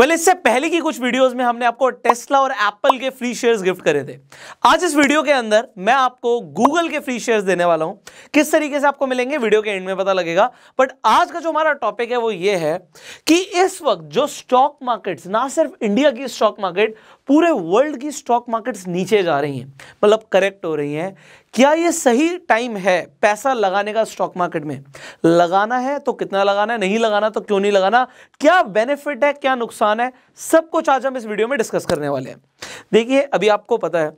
well, इससे पहले की कुछ वीडियोस में हमने आपको टेस्ला और एप्पल के फ्री शेयर्स गिफ्ट करे थे आज इस वीडियो के अंदर मैं आपको गूगल के फ्री शेयर्स देने वाला हूं किस तरीके से आपको मिलेंगे वीडियो के एंड में पता लगेगा बट आज का जो हमारा टॉपिक है वो ये है कि इस वक्त जो स्टॉक मार्केट्स ना सिर्फ इंडिया की स्टॉक मार्केट पूरे वर्ल्ड की स्टॉक मार्केट्स नीचे जा रही हैं मतलब करेक्ट हो रही हैं क्या ये सही टाइम है पैसा लगाने का स्टॉक मार्केट में लगाना है तो कितना लगाना है नहीं लगाना तो क्यों नहीं लगाना क्या बेनिफिट है क्या नुकसान है सब कुछ आज हम इस वीडियो में डिस्कस करने वाले हैं देखिए अभी आपको पता है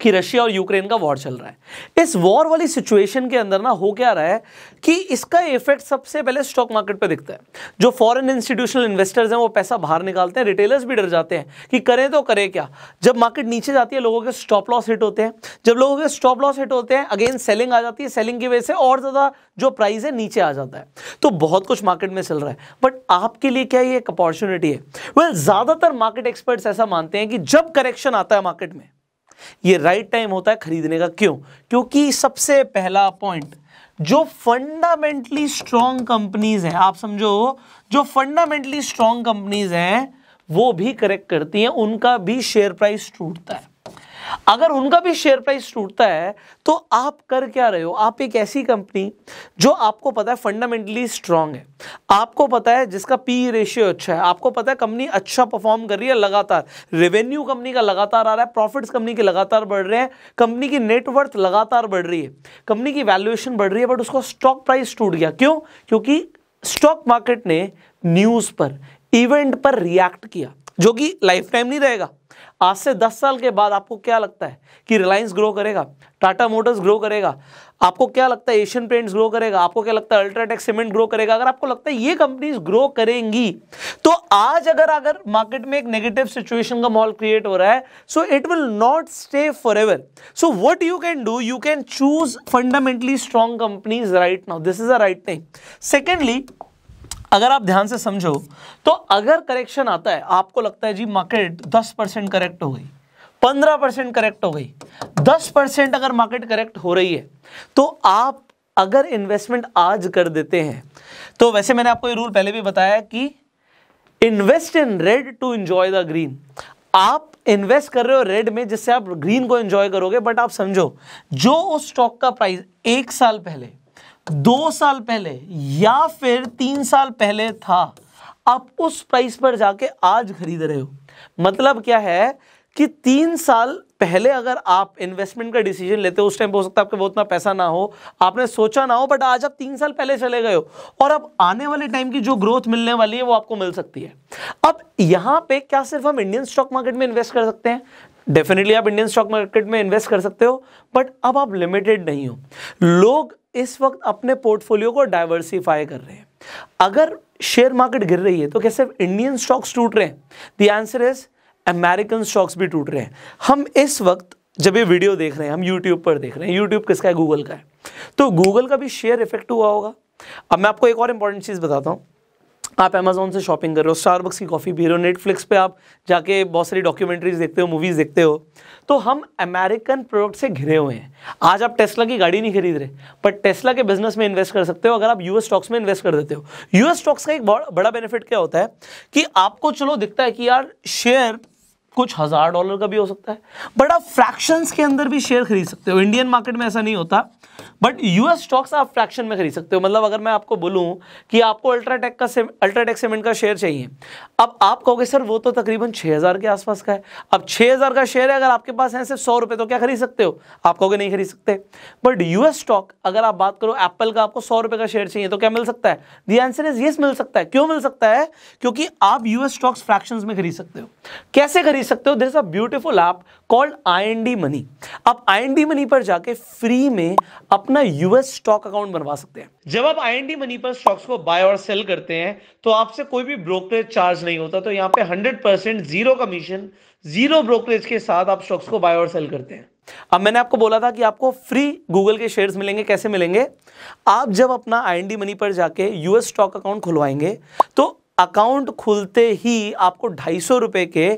कि रशिया और यूक्रेन का वॉर चल रहा है इस वॉर वाली सिचुएशन के अंदर ना हो क्या रहा है कि इसका इफेक्ट सबसे पहले स्टॉक मार्केट पे दिखता है जो फॉरेन इंस्टीट्यूशनल इन्वेस्टर्स हैं वो पैसा बाहर निकालते हैं रिटेलर्स भी डर जाते हैं कि करें तो करें क्या जब मार्केट नीचे जाती है लोगों के स्टॉप लॉस हिट होते हैं जब लोगों के स्टॉप लॉस हिट होते हैं अगेन सेलिंग आ जाती है सेलिंग की वजह से और ज़्यादा जो प्राइस है नीचे आ जाता है तो बहुत कुछ मार्केट में चल रहा है बट आपके लिए क्या ये एक अपॉर्चुनिटी है वेल ज़्यादातर मार्केट एक्सपर्ट्स ऐसा मानते हैं कि जब करेक्शन आता है मार्केट में ये राइट टाइम होता है खरीदने का क्यों क्योंकि सबसे पहला पॉइंट जो फंडामेंटली स्ट्रॉन्ग कंपनीज हैं आप समझो जो फंडामेंटली स्ट्रॉन्ग कंपनीज हैं वो भी करेक्ट करती हैं उनका भी शेयर प्राइस टूटता है अगर उनका भी शेयर प्राइस टूटता है तो आप कर क्या रहे हो आप एक ऐसी कंपनी जो आपको पता है फंडामेंटली स्ट्रांग है आपको पता है जिसका पी रेशियो e अच्छा है आपको पता है कंपनी अच्छा परफॉर्म कर रही है लगातार रेवेन्यू कंपनी का लगातार आ रहा है प्रॉफिट्स कंपनी के लगातार बढ़ रहे हैं कंपनी की नेटवर्थ लगातार बढ़ रही है कंपनी की वैल्यूएशन बढ़ रही है बट उसका स्टॉक प्राइस टूट गया क्यों क्योंकि स्टॉक मार्केट ने न्यूज़ पर इवेंट पर रिएक्ट किया जो कि लाइफ टाइम नहीं रहेगा आज से 10 साल के बाद आपको क्या लगता है कि रिलायंस ग्रो करेगा टाटा मोटर्स ग्रो करेगा आपको क्या लगता है एशियन पेंट्स ग्रो करेगा आपको क्या लगता है अल्ट्राटेक सीमेंट ग्रो करेगा अगर आपको लगता है ये कंपनीज ग्रो करेंगी तो आज अगर अगर मार्केट में एक नेगेटिव सिचुएशन का मॉल क्रिएट हो रहा है so it will not stay for ever so what you can do you can choose fundamentally strong companies right now this is a right thing secondly अगर आप ध्यान से समझो तो अगर करेक्शन आता है आपको लगता है जी मार्केट 10 परसेंट करेक्ट हो गई 15 परसेंट करेक्ट हो गई 10 परसेंट अगर मार्केट करेक्ट हो रही है तो आप अगर इन्वेस्टमेंट आज कर देते हैं तो वैसे मैंने आपको ये रूल पहले भी बताया कि invest in red to enjoy the green आप इन्वेस्ट कर रहे हो रेड में जिससे आप ग्रीन को एंजॉय करोगे बट आप समझो जो उस स्टॉक का प्राइस एक साल पहले दो साल पहले या फिर तीन साल पहले था आप उस प्राइस पर जाके आज खरीद रहे हो मतलब क्या है कि तीन साल पहले अगर आप इन्वेस्टमेंट का डिसीजन लेते हो उस टाइम हो सकता है आपके बहुत उतना पैसा ना हो आपने सोचा ना हो बट आज आप तीन साल पहले चले गए हो और अब आने वाले टाइम की जो ग्रोथ मिलने वाली है वो आपको मिल सकती है अब यहां पे क्या सिर्फ हम इंडियन स्टॉक मार्केट में इन्वेस्ट कर सकते हैं डेफिनेटली आप इंडियन स्टॉक मार्केट में इन्वेस्ट कर सकते हो बट अब आप लिमिटेड नहीं हो लोग इस वक्त अपने पोर्टफोलियो को डाइवर्सिफाई कर रहे हैं अगर शेयर मार्केट गिर रही है तो क्या सिर्फ इंडियन स्टॉक्स टूट रहे हैं the answer is American stocks भी टूट रहे हैं हम इस वक्त जब ये वीडियो देख रहे हैं हम यूट्यूब पर देख रहे हैं यूट्यूब किसका है गूगल का है तो गूगल का भी शेयर इफेक्ट हुआ होगा अब मैं आपको एक और इंपॉर्टेंट चीज़ बताता हूँ आप अमेजोन से शॉपिंग कर रहे हो स्टारबक्स की कॉफ़ी पी रहे हो नेटफ्लिक्स पे आप जाके बहुत सारी डॉक्यूमेंट्रीज देखते हो मूवीज़ देखते हो तो हम अमेरिकन प्रोडक्ट से घिरे हुए हैं आज आप टेस्ला की गाड़ी नहीं खरीद रहे बट टेस्ला के बिजनेस में इन्वेस्ट कर सकते हो अगर आप यूएस स्टॉक्स में इन्वेस्ट कर देते हो यूएस स्टॉक्स का एक बड़ा बेनिफिट क्या होता है कि आपको चलो दिखता है कि यार शेयर कुछ हज़ार डॉलर का भी हो सकता है बट आप फ्रैक्शंस के अंदर भी शेयर खरीद सकते हो इंडियन मार्केट में ऐसा नहीं होता बट यूएस स्टॉक्स आप फ्रैक्शन में खरीद सकते हो मतलब अगर मैं आपको बोलूं कि आपको अल्ट्राटेक का अल्ट्राटेक सीमेंट का शेयर चाहिए अब आप कहोगे सर वो तो तकरीबन 6000 के आसपास का है अब 6000 का शेयर है अगर आपके पास है सिर्फ सौ रुपए तो क्या खरीद सकते हो आप कहोगे नहीं खरीद सकते बट यूएस स्टॉक अगर आप बात करो एप्पल का आपको सौ रुपए का शेयर चाहिए तो क्या मिल सकता है दी आंसर इज ये मिल सकता है क्यों मिल सकता है क्योंकि आप यूएस स्टॉक्स फ्रैक्शन में खरीद सकते हो कैसे खरीद सकते हो this a beautiful app called I money आप आई मनी पर जाके फ्री में आप अपना यूएस स्टॉक अकाउंट बनवा सकते हैं जब आप आई मनी पर स्टॉक्स को बाय और सेल करते हैं तो आपसे कोई भी ब्रोकरेज चार्ज नहीं होता तो यहाँ पे hundred percent zero commission zero brokerage के साथ आप स्टॉक्स को बाय और सेल करते हैं अब मैंने आपको बोला था कि आपको फ्री गूगल के शेयर्स मिलेंगे कैसे मिलेंगे आप जब अपना आई मनी पर जाके यूएस स्टॉक अकाउंट खुलवाएंगे तो अकाउंट खुलते ही आपको ढाई सौ रुपए के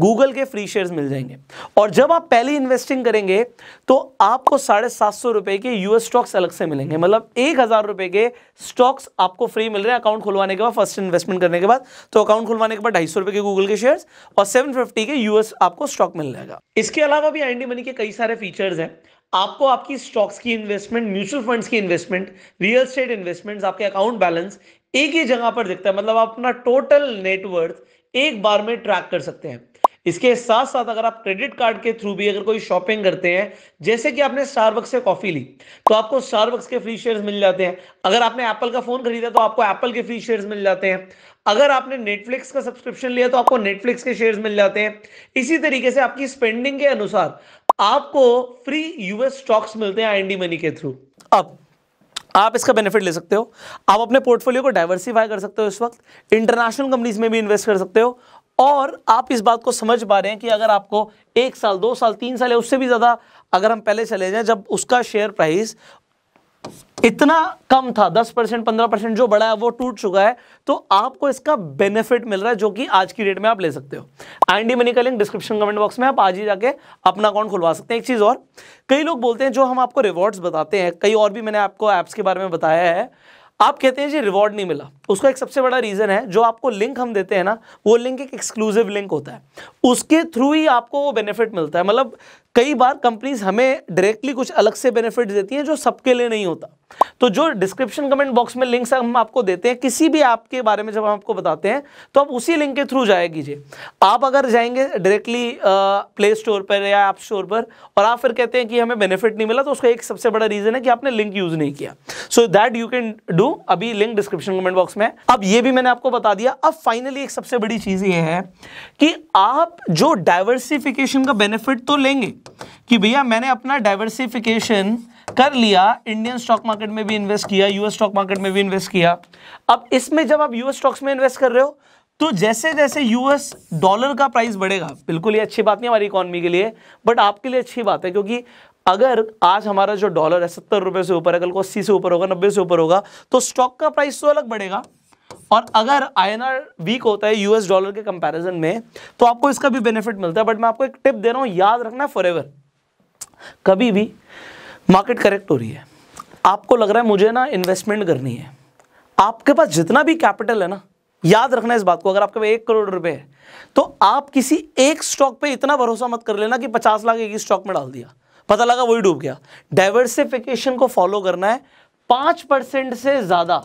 गूगल के फ्री शेयर्स मिल जाएंगे और जब आप पहली इन्वेस्टिंग करेंगे तो आपको साढ़े सात सौ रुपए के यूएस स्टॉक्स अलग से मिलेंगे मतलब एक हज़ार रुपए के स्टॉक्स आपको फ्री मिल रहे हैं अकाउंट खुलवाने के बाद फर्स्ट इन्वेस्टमेंट करने के बाद तो अकाउंट खुलवाने के बाद ढाई सौ रुपए के गूगल के शेयर और सेवन फिफ्टी के यूएस आपको स्टॉक मिल जाएगा इसके अलावा भी आई मनी के कई सारे फीचर्स हैं आपको आपकी स्टॉक्स की इन्वेस्टमेंट म्यूचुअल फंड्स की इन्वेस्टमेंट रियल स्टेट इन्वेस्टमेंट्स आपके अकाउंट बैलेंस एक ही जगह पर दिखता है मतलब आप अपना टोटल नेटवर्थ एक बार में ट्रैक कर सकते हैं इसके साथ साथ अगर आप क्रेडिट कार्ड के थ्रू भी अगर कोई शॉपिंग करते हैं जैसे कि आपने स्टारबक्स से कॉफी ली तो आपको स्टारबक्स के फ्री शेयर्स मिल जाते हैं अगर आपने एप्पल का फोन खरीदा तो आपको एप्पल के फ्री शेयर्स मिल जाते हैं अगर आपने नेटफ्लिक्स का सब्सक्रिप्शन लिया तो आपको नेटफ्लिक्स के शेयर्स मिल जाते हैं इसी तरीके से आपकी स्पेंडिंग के अनुसार आपको फ्री यूएस स्टॉक्स मिलते हैं आई मनी के थ्रू अब आप इसका बेनिफिट ले सकते हो आप अपने पोर्टफोलियो को डाइवर्सिफाई कर सकते हो इस वक्त इंटरनेशनल कंपनीज में भी इन्वेस्ट कर सकते हो और आप इस बात को समझ पा रहे हैं कि अगर आपको एक साल दो साल तीन साल या उससे भी ज़्यादा अगर हम पहले चले जाएं जब उसका शेयर प्राइस इतना कम था दस परसेंट पंद्रह परसेंट जो बढ़ा है वो टूट चुका है तो आपको इसका बेनिफिट मिल रहा है जो कि आज की डेट में आप ले सकते हो आई मनी का लिंक डिस्क्रिप्शन कमेंट बॉक्स में आप आज ही जाके अपना अकाउंट खुलवा सकते हैं एक चीज़ और कई लोग बोलते हैं जो हम आपको रिवॉर्ड्स बताते हैं कई और भी मैंने आपको ऐप्स के बारे में बताया है आप कहते हैं जी रिवॉर्ड नहीं मिला उसका एक सबसे बड़ा रीज़न है जो आपको लिंक हम देते हैं ना वो लिंक एक एक्सक्लूसिव लिंक होता है उसके थ्रू ही आपको वो बेनिफिट मिलता है मतलब कई बार कंपनीज हमें डायरेक्टली कुछ अलग से बेनिफिट देती हैं जो सबके लिए नहीं होता तो जो डिस्क्रिप्शन कमेंट बॉक्स में लिंक्स हम आपको देते हैं किसी भी ऐप के बारे में जब हम आपको बताते हैं तो आप उसी लिंक के थ्रू जाया कीजिए आप अगर जाएंगे डायरेक्टली प्ले स्टोर पर या ऐप स्टोर पर और आप फिर कहते हैं कि हमें बेनिफिट नहीं मिला तो उसका एक सबसे बड़ा रीज़न है कि आपने लिंक यूज़ नहीं किया so that you can do अभी लिंक डिस्क्रिप्शन कमेंट बॉक्स में अब ये भी मैंने आपको बता दिया अब फाइनली एक सबसे बड़ी चीज़ ये है कि आप जो डायवर्सिफिकेशन का बेनिफिट तो लेंगे कि भैया मैंने अपना डाइवर्सिफिकेशन कर लिया इंडियन स्टॉक मार्केट में भी इन्वेस्ट किया यूएस स्टॉक मार्केट में भी इन्वेस्ट किया अब इसमें जब आप यूएस स्टॉक्स में इन्वेस्ट कर रहे हो तो जैसे जैसे यूएस डॉलर का प्राइस बढ़ेगा बिल्कुल ये अच्छी बात नहीं हमारी इकोनॉमी के लिए बट आपके लिए अच्छी बात है क्योंकि अगर आज हमारा जो डॉलर है सत्तर रुपये से ऊपर है कल को अस्सी से ऊपर होगा नब्बे से ऊपर होगा तो स्टॉक का प्राइस तो अलग बढ़ेगा और अगर आईएनआर वीक होता है यूएस डॉलर के कंपैरिजन में तो आपको इसका भी बेनिफिट मिलता है बट मैं आपको एक टिप दे रहा हूँ याद रखना फॉर एवर कभी भी मार्केट करेक्ट हो रही है आपको लग रहा है मुझे ना इन्वेस्टमेंट करनी है आपके पास जितना भी कैपिटल है ना याद रखना इस बात को अगर आपके पास एक करोड़ रुपए है तो आप किसी एक स्टॉक पे इतना भरोसा मत कर लेना कि पचास लाख एक ही स्टॉक में डाल दिया पता लगा वही डूब गया डाइवर्सिफिकेशन को फॉलो करना है पांच परसेंट से ज़्यादा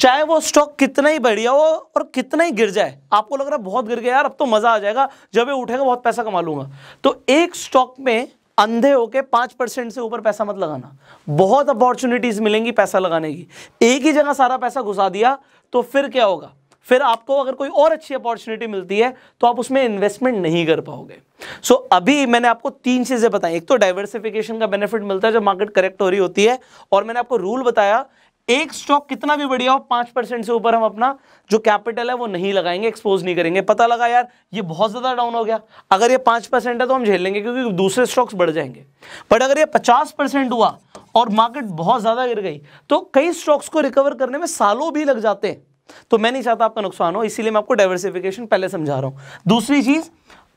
चाहे वो स्टॉक कितना ही बढ़िया हो और कितना ही गिर जाए आपको लग रहा है बहुत गिर गया यार अब तो मज़ा आ जाएगा जब ये उठेगा बहुत पैसा कमा लूंगा तो एक स्टॉक में अंधे होके पांच परसेंट से ऊपर पैसा मत लगाना बहुत अपॉर्चुनिटीज मिलेंगी पैसा लगाने की एक ही जगह सारा पैसा घुसा दिया तो फिर क्या होगा फिर आपको अगर कोई और अच्छी अपॉर्चुनिटी मिलती है तो आप उसमें इन्वेस्टमेंट नहीं कर पाओगे सो so, अभी मैंने आपको तीन चीज़ें बताई एक तो डाइवर्सिफिकेशन का बेनिफिट मिलता है जब मार्केट करेक्ट हो रही होती है और मैंने आपको रूल बताया एक स्टॉक कितना भी बढ़िया हो पांच परसेंट से ऊपर हम अपना जो कैपिटल है वो नहीं लगाएंगे एक्सपोज नहीं करेंगे पता लगा यार ये बहुत ज़्यादा डाउन हो गया अगर ये पांच परसेंट है तो हम झेल लेंगे क्योंकि दूसरे स्टॉक्स बढ़ जाएंगे बट अगर ये पचास परसेंट हुआ और मार्केट बहुत ज़्यादा गिर गई तो कई स्टॉक्स को रिकवर करने में सालों भी लग जाते हैं तो मैं नहीं चाहता आपका नुकसान हो इसीलिए मैं आपको डाइवर्सिफिकेशन पहले समझा रहा हूं दूसरी चीज़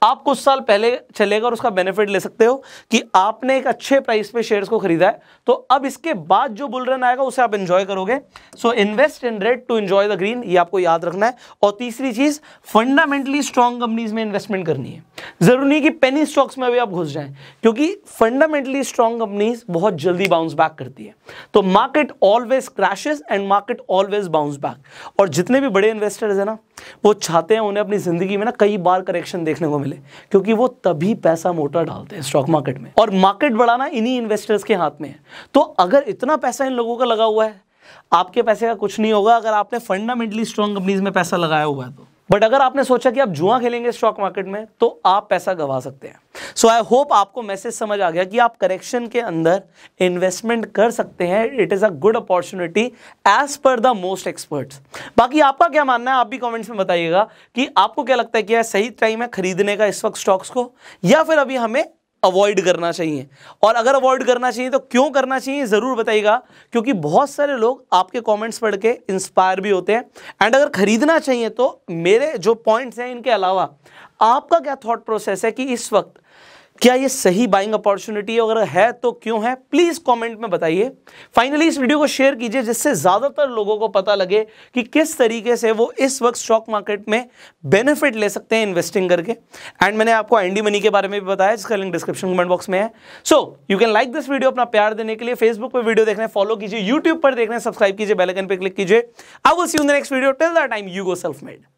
आप कुछ साल पहले चलेगा और उसका बेनिफिट ले सकते हो कि आपने एक अच्छे प्राइस पे शेयर्स को खरीदा है तो अब इसके बाद जो बुलरन आएगा उसे आप इन्जॉय करोगे so invest in red to enjoy the green ये आपको याद रखना है और तीसरी चीज़ फंडामेंटली स्ट्रॉन्ग कंपनीज में इन्वेस्टमेंट करनी है ज़रूरी नहीं कि पेनी स्टॉक्स में भी आप घुस जाए क्योंकि फंडामेंटली स्ट्रॉन्ग कंपनीज बहुत जल्दी बाउंस बैक करती है तो market always crashes and market always bounce back और जितने भी बड़े इन्वेस्टर्स है ना वो चाहते हैं उन्हें अपनी ज़िंदगी में ना कई बार करेक्शन देखने को मिले ले क्योंकि वो तभी पैसा मोटा डालते हैं स्टॉक मार्केट में और मार्केट बढ़ाना इन्हीं इन्वेस्टर्स के हाथ में है तो अगर इतना पैसा इन लोगों का लगा हुआ है आपके पैसे का कुछ नहीं होगा अगर आपने फंडामेंटली स्ट्रॉन्ग कंपनीज में पैसा लगाया हुआ है तो बट अगर आपने सोचा कि आप जुआ खेलेंगे स्टॉक मार्केट में तो आप पैसा गवा सकते हैं सो आई होप आपको मैसेज समझ आ गया कि आप करेक्शन के अंदर इन्वेस्टमेंट कर सकते हैं it is a good opportunity as per the most experts बाकी आपका क्या मानना है आप भी कमेंट्स में बताइएगा कि आपको क्या लगता है कि यह सही टाइम है खरीदने का इस वक्त स्टॉक्स को या फिर अभी हमें अवॉइड करना चाहिए और अगर अवॉइड करना चाहिए तो क्यों करना चाहिए ज़रूर बताइएगा क्योंकि बहुत सारे लोग आपके कमेंट्स पढ़ के इंस्पायर भी होते हैं एंड अगर ख़रीदना चाहिए तो मेरे जो पॉइंट्स हैं इनके अलावा आपका क्या थॉट प्रोसेस है कि इस वक्त क्या ये सही बाइंग अपॉर्चुनिटी अगर है तो क्यों है प्लीज़ कमेंट में बताइए फाइनली इस वीडियो को शेयर कीजिए जिससे ज़्यादातर लोगों को पता लगे कि किस तरीके से वो इस वक्त स्टॉक मार्केट में बेनिफिट ले सकते हैं इन्वेस्टिंग करके एंड मैंने आपको एनडी मनी के बारे में भी बताया जिसका लिंक डिस्क्रिप्शन कमेंट बॉक्स में है so you can like this video अपना प्यार देने के लिए फेसबुक पर वीडियो देखने फॉलो कीजिए यूट्यूब पर देखने सब्सक्राइब कीजिए बेलकन पर क्लिक कीजिए आई वो see next video till the time you go self made